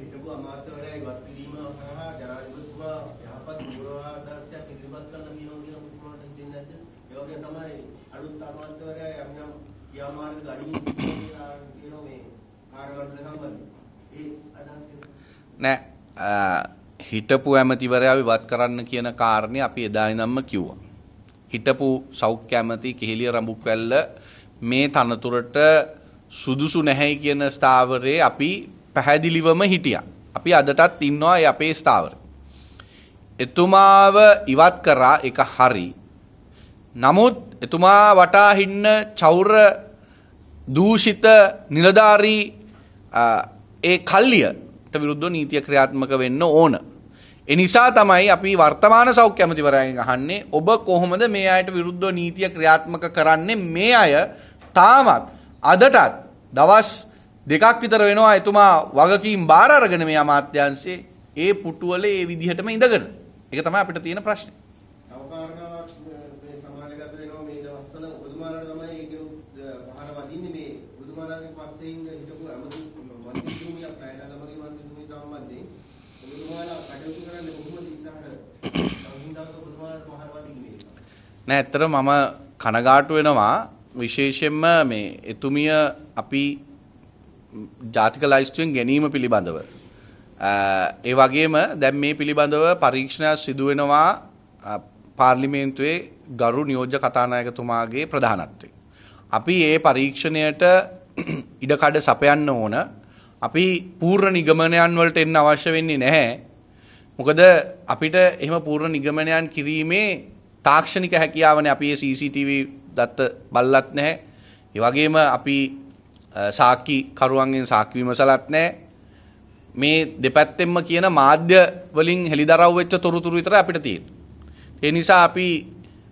හිටපු අමාත්‍යවරයා ඉවත් කිරීම හරහා ජනාධිපතිතුමා යහපත් පුරවාදර්ශයක් ඉදිරිපත් කළා කියනවා කියලා මුතුමාට දෙන්නේ නැද්ද? ඒ වගේ තමයි අලුත් අමාත්‍යවරයා යම් යම් ක්‍රියාමාර්ග ගනිමින් කියලා කියනවා මේ කාර්යවලට සම්බන්ධ. ඒ අදහස් නෑ හිටපු ඇමතිවරයා විවත් කරන්න කියන කාරණේ අපි එදා ඉඳන්ම කිව්වා. හිටපු සෞඛ්‍ය ඇමති කිහිලිය රඹුක්වැල්ල මේ තනතුරට සුදුසු නැහැයි කියන ස්ථාවරයේ අපි පැහැදිලිවම හිටියා. අපි අදටත් ඉන්නවා ඒ අපේ ස්ථාවරේ. එතුමාව ඉවත් කරා එක හරි. නමුත් එතුමා වටා හින්න චෞර දූෂිත නිලධාරී ඒ කල්ලියට විරුද්ධව නීතිය ක්‍රියාත්මක වෙන්න ඕන. ඒ නිසා තමයි අපි වර්තමාන සෞඛ්‍ය අමාත්‍යවරයාගෙන් අහන්නේ ඔබ කොහොමද මේ අයට විරුද්ධව නීතිය ක්‍රියාත්මක කරන්නේ මේ අය තාමත් අදටත් දවස් දෙකක් විතර වෙනවා එතුමා වගකීම් බාර අරගෙන මේ අමාත්‍යාංශයේ ඒ පුටුවල ඒ විදිහටම ඉඳගෙන. ඒක තමයි අපිට තියෙන ප්‍රශ්නේ. නෑ ඇත්තට මම කනගාටු වෙනවා විශේෂයෙන්ම මේ එතුමිය අපි ජාතික ලයිස්තුවෙන් ගැනීම පිළිබඳව. ඒ වගේම දැන් මේ පිළිබඳව පරීක්ෂණයක් සිදු වෙනවා පාර්ලිමේන්තුවේ ගරු නියෝජ්‍ය කතානායකතුමාගේ ප්‍රධානත්වයෙන්. අපි ඒ පරීක්ෂණයට ඉඩකඩ සපයන්න ඕන. අපි පූර්ණ නිගමනයන් වලට එන්න අවශ්‍ය වෙන්නේ නැහැ. මොකද අපිට එහෙම පූර්ණ නිගමනයන් කිරීමේ තාක්ෂණික හැකියාවනේ අපි ඒ CCTV දත්ත බලලත් නැහැ. ඒ වගේම අපි සාක්කි කරුවන්ගෙන් සාක්කි විමසලත් නැහැ. මේ දෙපැත්තෙන්ම කියන මාධ්‍ය වලින් හෙළිදරව් වෙච්ච තොරතුරු විතර අපිට තියෙන්නේ. ඒ නිසා අපි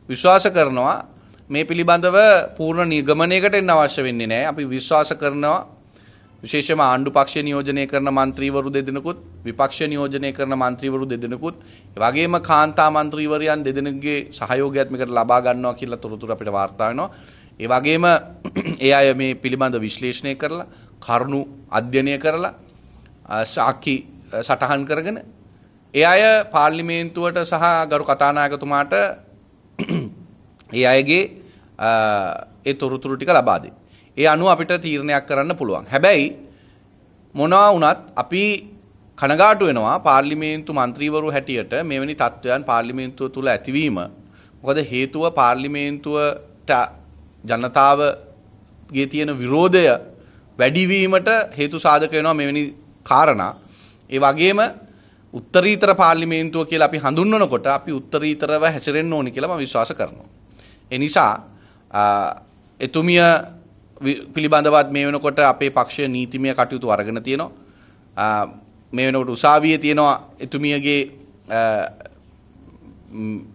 විශ්වාස කරනවා මේ පිළිබඳව පූර්ණ නිගමනයකට එන්න අවශ්‍ය වෙන්නේ නැහැ. අපි විශ්වාස කරනවා විශේෂම ආණ්ඩු පක්ෂ නියෝජනය කරන මන්ත්‍රීවරු දෙදෙනෙකුත් විපක්ෂ නියෝජනය කරන මන්ත්‍රීවරු දෙදෙනෙකුත් වගේම කාන්තා මන්ත්‍රීවරයන් දෙදෙනෙකුගේ සහයෝගයත් මේකට ලබා ගන්නවා කියලා තොරතුරු අපිට වාර්තා වෙනවා. ඒ වගේම ඒ අය මේ පිළිබඳ විශ්ලේෂණය කරලා කරුණු අධ්‍යයනය කරලා සාක්කි සටහන් කරගෙන ඒ අය පාර්ලිමේන්තුවට සහ ගරු කතානායකතුමාට ඒ අයගේ ඒ තොරතුරු ටික ලබා දෙයි. ඒ අනුව අපිට තීරණයක් කරන්න පුළුවන්. හැබැයි මොනවා වුණත් අපි කනගාටු වෙනවා පාර්ලිමේන්තු මන්ත්‍රීවරු හැටියට මෙවැනි තත්ත්වයන් පාර්ලිමේන්තුව තුළ ඇතිවීම. මොකද හේතුව පාර්ලිමේන්තුවට ජනතාවගේ තියෙන විරෝධය වැඩිවීමට හේතු සාධක වෙනවා මෙවැනි කාරණා. ඒ වගේම උත්තරීතර පාර්ලිමේන්තුව කියලා අපි හඳුන්වනකොට අපි උත්තරීතරව හැසිරෙන්න ඕනි කියලා මම විශ්වාස කරනවා. ඒ නිසා එතුමිය පිළිබඳවත් මේ වෙනකොට අපේ පක්ෂය නීතිමය කටයුතු අරගෙන තියෙනවා. මේ වෙනකොට උසාවියේ තියෙනවා එතුමියගේ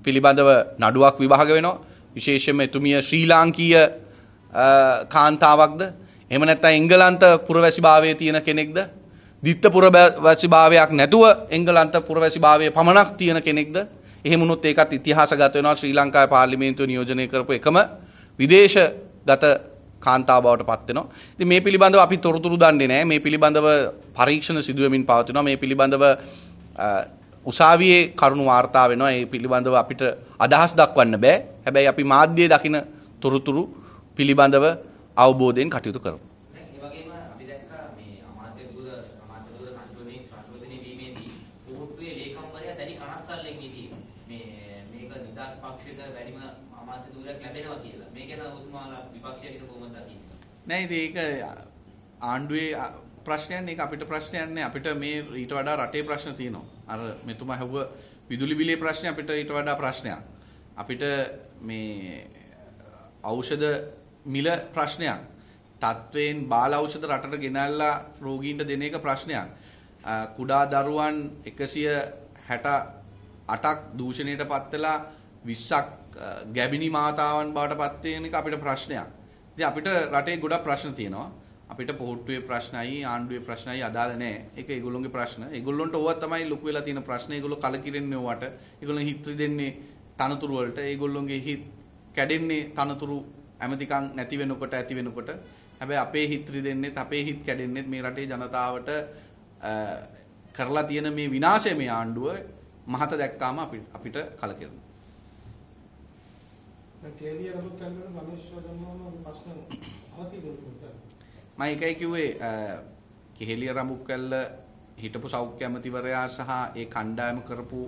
පිළිබඳව නඩුවක් විභාග වෙනවා. විශේෂම එතුමිය ශ්‍රී ලාංකීය කාන්තාවක්ද එම නැත්තම් එංගලන්ත පුරවැසි භාවය තියෙන කෙනෙක්ද දිත්ත පුරවැසි භාවයක් නැතුව එංගලන්ත පුරවැසි භාවය පමණක් තියෙන කෙනෙක්ද එහෙමුණොත් ඒකත් ඉතිහාසගත වෙනවා ශ්‍රී ලංකාවේ පාර්ලිමේන්තුව නියෝජනය කරපු එකම විදේශගත කාන්තාව බවට පත් වෙනවා. ඉතින් මේ පිළිබඳව අපි තොරතුරු දන්නේ නැහැ. මේ පිළිබඳව පරීක්ෂණ සිදුවෙමින් පවතිනවා. මේ පිළිබඳව උසාවියේ කරුණු වාර්තා වෙනවා. මේ පිළිබඳව අපිට අදහස් දක්වන්න බෑ. හැබැයි අපි මාධ්‍යයේ දකින තොරතුරු පිළිබඳව අවබෝධයෙන් කටයුතු කරමු. නෑ ඒක ආණ්ඩුවේ ප්‍රශ්නයන් එක අපිට ප්‍රශ්නයන්නේ අපිට මේ ඊට වඩා රටේ ප්‍රශ්න තියෙනවා අර මෙතුමා හැව්ව විදුලි බිලේ ප්‍රශ්නය අපිට ඊට වඩා ප්‍රශ්නයක් අපිට මේ ඖෂධ මිල ප්‍රශ්නයක් තත්වයෙන් බාල ඖෂධ රටට ගෙනල්ලා රෝගීන්ට දෙන එක ප්‍රශ්නයක් කුඩා දරුවන් 168ක් දූෂණයට පත් වෙලා 20ක් ගැබිනි මාතාවන් බවට පත් වෙන එක අපිට ප්‍රශ්නයක් ඉතින් අපිට රටේ ගොඩක් ප්‍රශ්න තියෙනවා අපිට පොහොට්ටුවේ ප්‍රශ්නයි ආණ්ඩුවේ ප්‍රශ්නයි අදාළ නැහැ. ඒක ඒගොල්ලොන්ගේ ප්‍රශ්න. ඒගොල්ලොන්ට ඕවා තමයි ලොකු වෙලා තියෙන ප්‍රශ්න. ඒගොල්ලෝ කලකිරෙන්නේ ඕවට. ඒගොල්ලෝ හිත දෙන්නේ තනතුරුවලට ඒගොල්ලොන්ගේ හිත් කැඩෙන්නේ තනතුරු ඇමතිකං නැති වෙනකොට ඇති වෙනකොට හැබැයි අපේ හිත්‍රි දෙන්නේ අපේ හිත් කැඩෙන්නේ මේ රටේ ජනතාවට කරලා තියෙන මේ විනාශය මේ ආණ්ඩුව මහත දැක්කාම අපිට අපිට කලකිරුණා. මම එකයි කිව්වේ කෙහෙලිය රඹුකැල්ල හිටපු සෞඛ්‍ය ඇමතිවරයා සහ ඒ කණ්ඩායම කරපු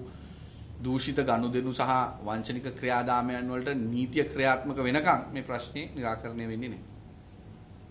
දූෂිත ගනුදෙනු සහ වංචනික ක්‍රියාදාමයන් වලට නීතිය ක්‍රියාත්මක වෙනකම් මේ ප්‍රශ්නේ निराකරණය වෙන්නේ නැහැ.